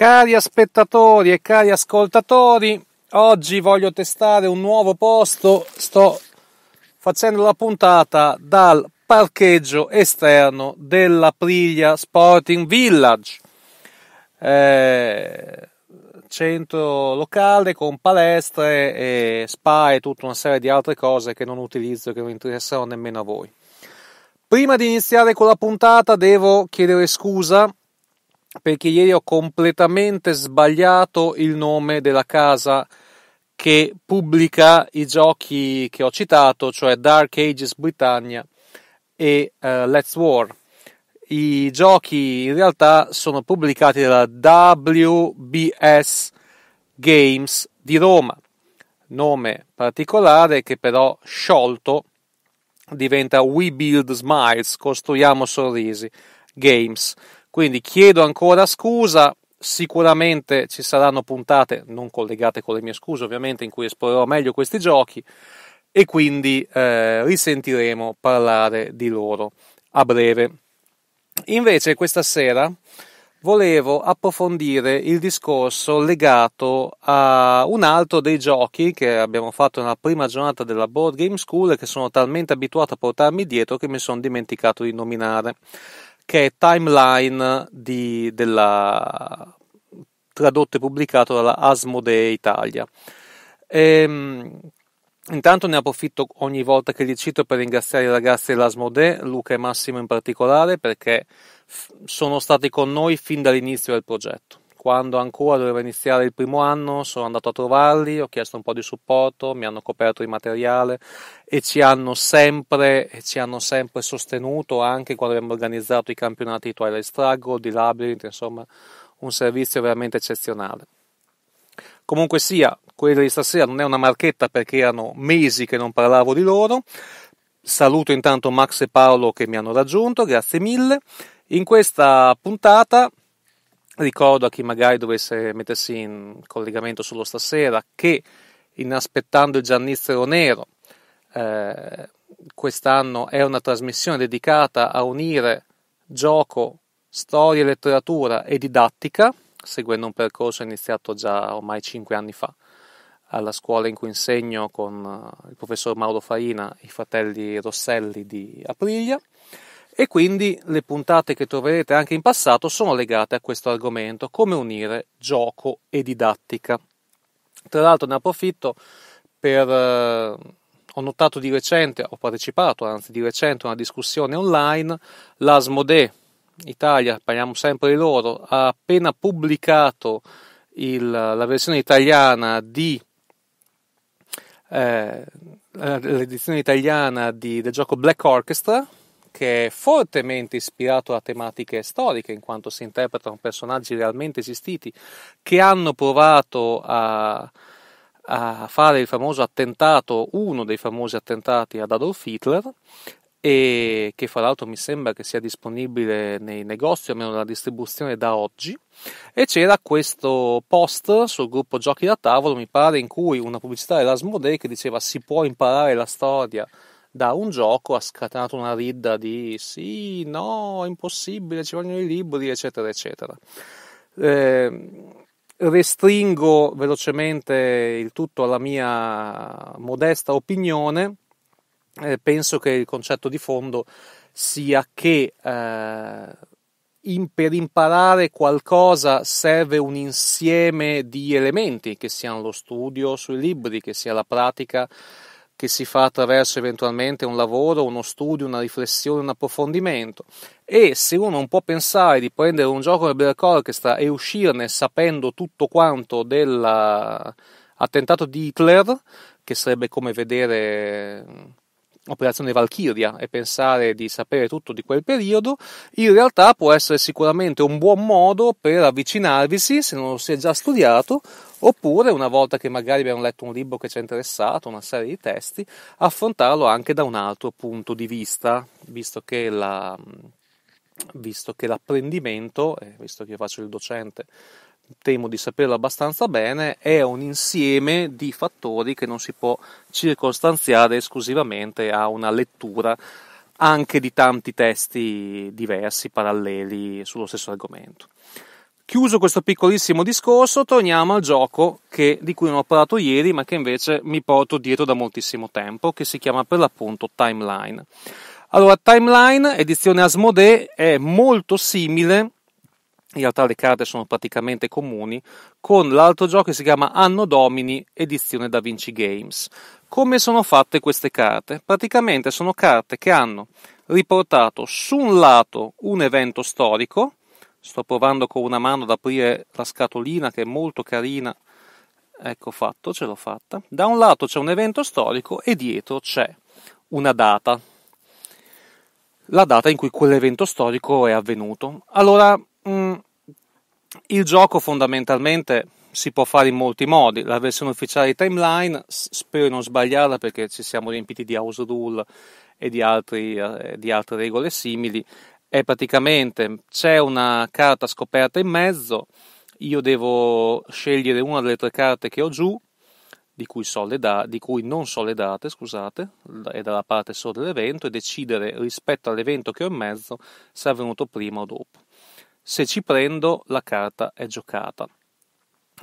Cari spettatori e cari ascoltatori, oggi voglio testare un nuovo posto. Sto facendo la puntata dal parcheggio esterno della Sporting Village. Eh, centro locale con palestre e spa e tutta una serie di altre cose che non utilizzo e che non interessano nemmeno a voi. Prima di iniziare con la puntata devo chiedere scusa perché ieri ho completamente sbagliato il nome della casa che pubblica i giochi che ho citato, cioè Dark Ages Britannia e uh, Let's War. I giochi in realtà sono pubblicati dalla WBS Games di Roma, nome particolare che però sciolto diventa We Build Smiles, costruiamo sorrisi, Games quindi chiedo ancora scusa, sicuramente ci saranno puntate non collegate con le mie scuse, ovviamente, in cui esporrò meglio questi giochi e quindi eh, risentiremo parlare di loro a breve. Invece questa sera volevo approfondire il discorso legato a un altro dei giochi che abbiamo fatto nella prima giornata della Board Game School e che sono talmente abituato a portarmi dietro che mi sono dimenticato di nominare che è Timeline di, della, tradotto e pubblicato dalla Asmode Italia. E, ehm, intanto ne approfitto ogni volta che li cito per ringraziare i ragazzi dell'Asmode, Luca e Massimo in particolare, perché f- sono stati con noi fin dall'inizio del progetto. Quando ancora doveva iniziare il primo anno sono andato a trovarli, ho chiesto un po' di supporto, mi hanno coperto di materiale e ci hanno sempre, ci hanno sempre sostenuto anche quando abbiamo organizzato i campionati di Twilight Struggle, di Labyrinth, insomma un servizio veramente eccezionale. Comunque sia, quella di stasera non è una marchetta perché erano mesi che non parlavo di loro. Saluto intanto Max e Paolo che mi hanno raggiunto, grazie mille. In questa puntata Ricordo a chi magari dovesse mettersi in collegamento solo stasera che inaspettando il giannizzero nero eh, quest'anno è una trasmissione dedicata a unire gioco, storia, letteratura e didattica, seguendo un percorso iniziato già ormai cinque anni fa alla scuola in cui insegno con eh, il professor Mauro Faina e i fratelli Rosselli di Aprilia. E quindi le puntate che troverete anche in passato sono legate a questo argomento, come unire gioco e didattica. Tra l'altro ne approfitto per... Eh, ho notato di recente, ho partecipato anzi di recente a una discussione online, l'Asmodee Italia, parliamo sempre di loro, ha appena pubblicato il, la versione italiana di eh, eh l'edizione italiana di, del gioco Black Orchestra che è fortemente ispirato a tematiche storiche, in quanto si interpretano personaggi realmente esistiti che hanno provato a, a fare il famoso attentato, uno dei famosi attentati ad Adolf Hitler, e che fra l'altro mi sembra che sia disponibile nei negozi, almeno nella distribuzione da oggi. E c'era questo post sul gruppo Giochi da tavolo, mi pare, in cui una pubblicità dell'Asmodee che diceva si può imparare la storia da un gioco ha scatenato una ridda di sì, no, è impossibile, ci vogliono i libri, eccetera, eccetera. Eh, restringo velocemente il tutto alla mia modesta opinione. Eh, penso che il concetto di fondo sia che eh, in, per imparare qualcosa serve un insieme di elementi, che siano lo studio sui libri, che sia la pratica che si fa attraverso eventualmente un lavoro, uno studio, una riflessione, un approfondimento. E se uno non può pensare di prendere un gioco Rebel Orchestra e uscirne sapendo tutto quanto dell'attentato di Hitler, che sarebbe come vedere Operazione Valchiria e pensare di sapere tutto di quel periodo, in realtà può essere sicuramente un buon modo per avvicinarvisi se non lo si è già studiato, oppure una volta che magari abbiamo letto un libro che ci è interessato, una serie di testi, affrontarlo anche da un altro punto di vista, visto che, la, visto che l'apprendimento, eh, visto che io faccio il docente, temo di saperlo abbastanza bene, è un insieme di fattori che non si può circostanziare esclusivamente a una lettura anche di tanti testi diversi, paralleli sullo stesso argomento. Chiuso questo piccolissimo discorso, torniamo al gioco che, di cui non ho parlato ieri, ma che invece mi porto dietro da moltissimo tempo, che si chiama per l'appunto Timeline. Allora, Timeline, edizione Asmodee, è molto simile in realtà le carte sono praticamente comuni, con l'altro gioco che si chiama Anno Domini, edizione da Vinci Games. Come sono fatte queste carte? Praticamente sono carte che hanno riportato su un lato un evento storico, sto provando con una mano ad aprire la scatolina che è molto carina, ecco fatto, ce l'ho fatta, da un lato c'è un evento storico e dietro c'è una data, la data in cui quell'evento storico è avvenuto. Allora, Mm, il gioco fondamentalmente si può fare in molti modi. La versione ufficiale di Timeline, spero di non sbagliarla perché ci siamo riempiti di house rule e di, altri, eh, di altre regole simili, è praticamente c'è una carta scoperta in mezzo, io devo scegliere una delle tre carte che ho giù, di cui, so da- di cui non so le date, scusate, è dalla parte solo dell'evento, e decidere rispetto all'evento che ho in mezzo se è avvenuto prima o dopo se ci prendo la carta è giocata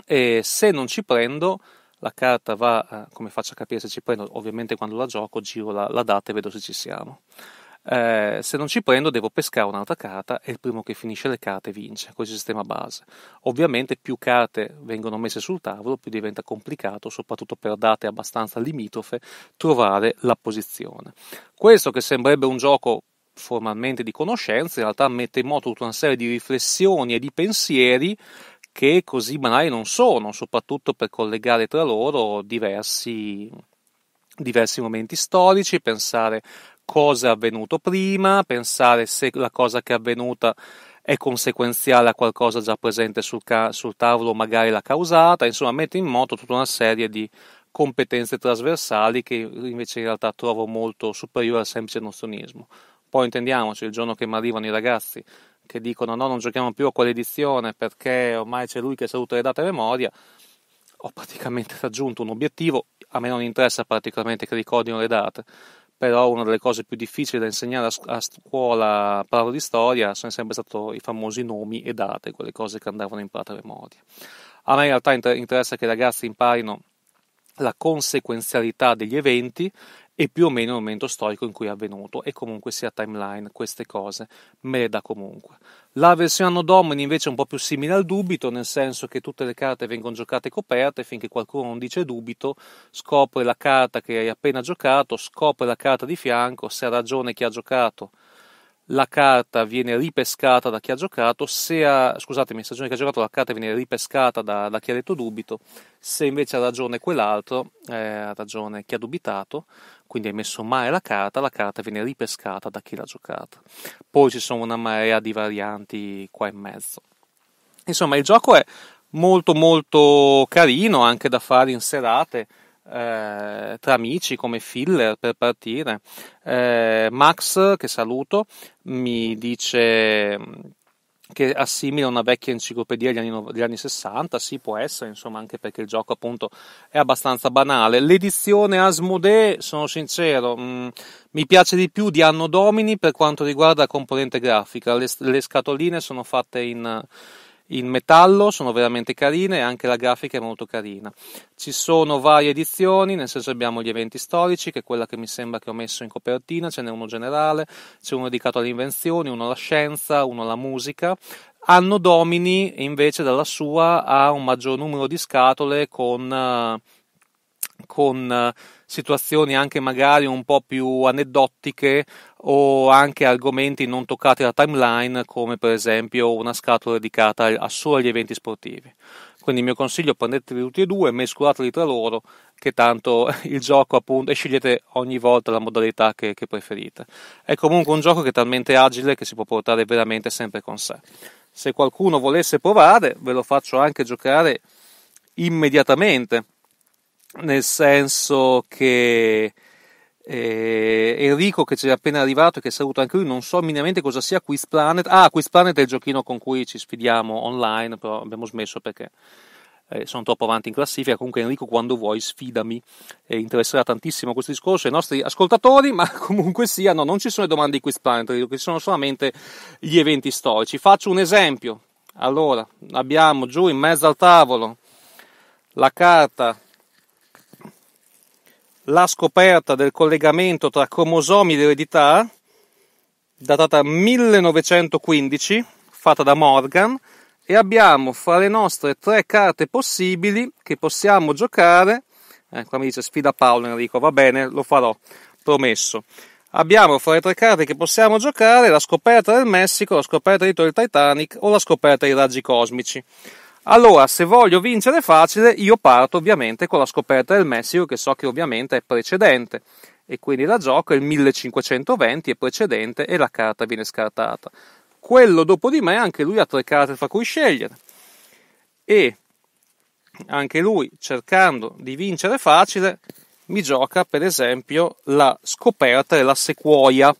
e se non ci prendo la carta va, eh, come faccio a capire se ci prendo, ovviamente quando la gioco giro la, la data e vedo se ci siamo. Eh, se non ci prendo devo pescare un'altra carta e il primo che finisce le carte vince, questo è il sistema base. Ovviamente più carte vengono messe sul tavolo, più diventa complicato, soprattutto per date abbastanza limitrofe, trovare la posizione. Questo che sembrerebbe un gioco formalmente di conoscenza, in realtà mette in moto tutta una serie di riflessioni e di pensieri che così banali non sono, soprattutto per collegare tra loro diversi, diversi momenti storici, pensare cosa è avvenuto prima, pensare se la cosa che è avvenuta è conseguenziale a qualcosa già presente sul, ca- sul tavolo, magari l'ha causata, insomma mette in moto tutta una serie di competenze trasversali che invece in realtà trovo molto superiore al semplice nozionismo. Poi intendiamoci, il giorno che mi arrivano i ragazzi che dicono no, non giochiamo più a quell'edizione perché ormai c'è lui che saluta le date a memoria, ho praticamente raggiunto un obiettivo, a me non interessa particolarmente che ricordino le date, però una delle cose più difficili da insegnare a scuola, parlo di storia, sono sempre stati i famosi nomi e date, quelle cose che andavano imparate a memoria. A me in realtà interessa che i ragazzi imparino la conseguenzialità degli eventi e più o meno il momento storico in cui è avvenuto e comunque sia timeline, queste cose me le dà comunque. La versione anno domini invece è un po' più simile al dubito, nel senso che tutte le carte vengono giocate coperte finché qualcuno non dice dubito, scopre la carta che hai appena giocato, scopre la carta di fianco, se ha ragione chi ha giocato la carta viene ripescata da chi ha giocato, se ha, scusatemi, se ha ragione chi ha giocato la carta viene ripescata da, da chi ha detto dubito, se invece ha ragione quell'altro, eh, ha ragione chi ha dubitato, quindi hai messo male la carta, la carta viene ripescata da chi l'ha giocata. Poi ci sono una marea di varianti qua in mezzo. Insomma, il gioco è molto molto carino anche da fare in serate. Eh, tra amici come filler per partire eh, Max che saluto mi dice che assimila una vecchia enciclopedia degli anni, degli anni 60, sì può essere, insomma, anche perché il gioco appunto è abbastanza banale. L'edizione Asmodee, sono sincero, mh, mm, mi piace di più di Anno Domini per quanto riguarda la componente grafica, le, le scatoline sono fatte in in metallo, sono veramente carine e anche la grafica è molto carina. Ci sono varie edizioni, nel senso abbiamo gli eventi storici, che è quella che mi sembra che ho messo in copertina, ce n'è uno generale, c'è uno dedicato alle invenzioni, uno alla scienza, uno alla musica. Anno Domini invece dalla sua ha un maggior numero di scatole con... Eh, con eh, situazioni anche magari un po' più aneddotiche o anche argomenti non toccati da timeline come per esempio una scatola dedicata a solo eventi sportivi. Quindi il mio consiglio è prendeteli tutti e due, mescolateli tra loro, che tanto il gioco appunto, e scegliete ogni volta la modalità che, che preferite. È comunque un gioco che è talmente agile che si può portare veramente sempre con sé. Se qualcuno volesse provare, ve lo faccio anche giocare immediatamente nel senso che eh, Enrico che ci è appena arrivato e che saluto anche lui, non so minimamente cosa sia Quiz Planet. Ah, Quiz Planet è il giochino con cui ci sfidiamo online, però abbiamo smesso perché eh, sono troppo avanti in classifica. Comunque Enrico quando vuoi sfidami, eh, interesserà tantissimo questo discorso ai nostri ascoltatori, ma comunque sia, no, non ci sono le domande di Quiz Planet, ci sono solamente gli eventi storici. Faccio un esempio. Allora, abbiamo giù in mezzo al tavolo la carta la scoperta del collegamento tra cromosomi ed eredità, datata 1915, fatta da Morgan, e abbiamo fra le nostre tre carte possibili che possiamo giocare, eh, qua mi dice sfida Paolo Enrico, va bene, lo farò, promesso. Abbiamo fra le tre carte che possiamo giocare la scoperta del Messico, la scoperta di Torre Titanic o la scoperta dei raggi cosmici. Allora, se voglio vincere facile, io parto ovviamente con la scoperta del Messico, che so che ovviamente è precedente, e quindi la gioco il 1520 è precedente e la carta viene scartata. Quello dopo di me, anche lui ha tre carte fra cui scegliere. E anche lui, cercando di vincere facile, mi gioca per esempio la scoperta della sequoia,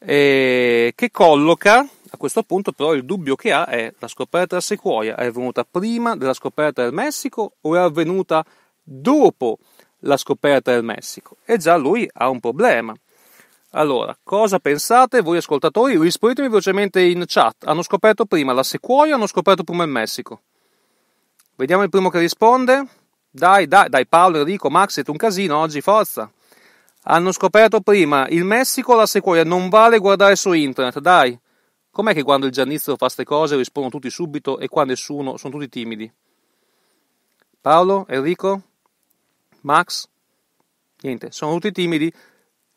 eh, che colloca a questo punto però il dubbio che ha è la scoperta della sequoia è avvenuta prima della scoperta del Messico o è avvenuta dopo la scoperta del Messico? E già lui ha un problema. Allora, cosa pensate voi ascoltatori? Rispondetemi velocemente in chat. Hanno scoperto prima la sequoia o hanno scoperto prima il Messico? Vediamo il primo che risponde. Dai, dai, dai Paolo, Enrico, Max, siete un casino oggi, forza. Hanno scoperto prima il Messico o la sequoia? Non vale guardare su internet, dai. Com'è che quando il giannizzo fa ste cose rispondono tutti subito e qua nessuno, sono tutti timidi? Paolo, Enrico, Max? Niente, sono tutti timidi.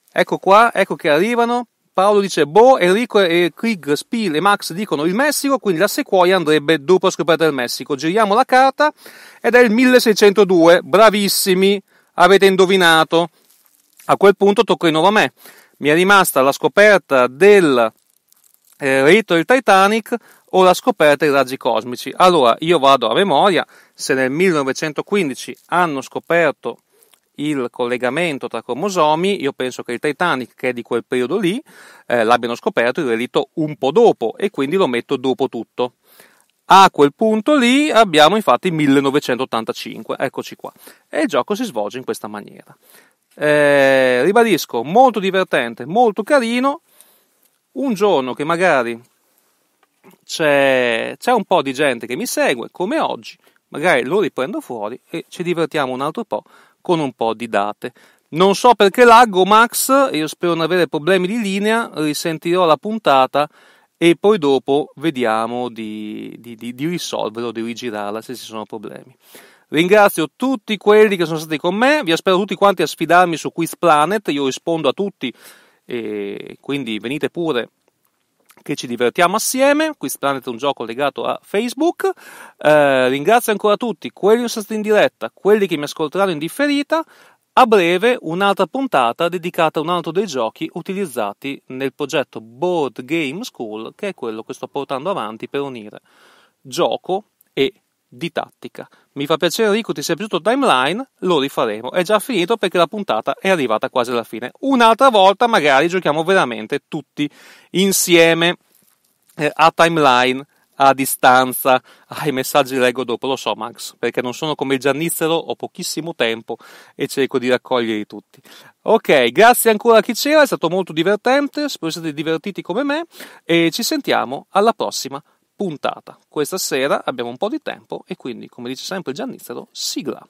Ecco qua, ecco che arrivano. Paolo dice boh, Enrico e Krieg, Spiel e Max dicono il Messico, quindi la sequoia andrebbe dopo la scoperta del Messico. Giriamo la carta ed è il 1602. Bravissimi, avete indovinato. A quel punto tocca di nuovo a me. Mi è rimasta la scoperta del eh, Rito il Titanic o la scoperta dei raggi cosmici. Allora, io vado a memoria, se nel 1915 hanno scoperto il collegamento tra cromosomi, io penso che il Titanic, che è di quel periodo lì, eh, l'abbiano scoperto il relitto un po' dopo e quindi lo metto dopo tutto. A quel punto lì abbiamo infatti 1985, eccoci qua, e il gioco si svolge in questa maniera. Eh, ribadisco, molto divertente, molto carino, un giorno che magari c'è, c'è un po' di gente che mi segue, come oggi, magari lo riprendo fuori e ci divertiamo un altro po' con un po' di date. Non so perché laggo Max, io spero non avere problemi di linea, risentirò la puntata e poi dopo vediamo di, di, di, di risolverlo, di rigirarla se ci sono problemi. Ringrazio tutti quelli che sono stati con me, vi aspetto tutti quanti a sfidarmi su Quiz Planet, io rispondo a tutti e quindi venite pure che ci divertiamo assieme. Qui Planet è un gioco legato a Facebook. Eh, ringrazio ancora tutti quelli che usati in diretta, quelli che mi ascolteranno in differita. A breve un'altra puntata dedicata a un altro dei giochi utilizzati nel progetto Board Game School, che è quello che sto portando avanti per unire gioco e di tattica. Mi fa piacere Rico, ti sei piaciuto Timeline, lo rifaremo. È già finito perché la puntata è arrivata quasi alla fine. Un'altra volta magari giochiamo veramente tutti insieme eh, a Timeline a distanza. ai messaggi leggo dopo, lo so Max, perché non sono come il giannizzero, ho pochissimo tempo e cerco di raccoglierli tutti. Ok, grazie ancora a chi c'era, è stato molto divertente, spero siete divertiti come me e ci sentiamo alla prossima puntata. Questa sera abbiamo un po' di tempo e quindi, come dice sempre il Giannizzaro, sigla.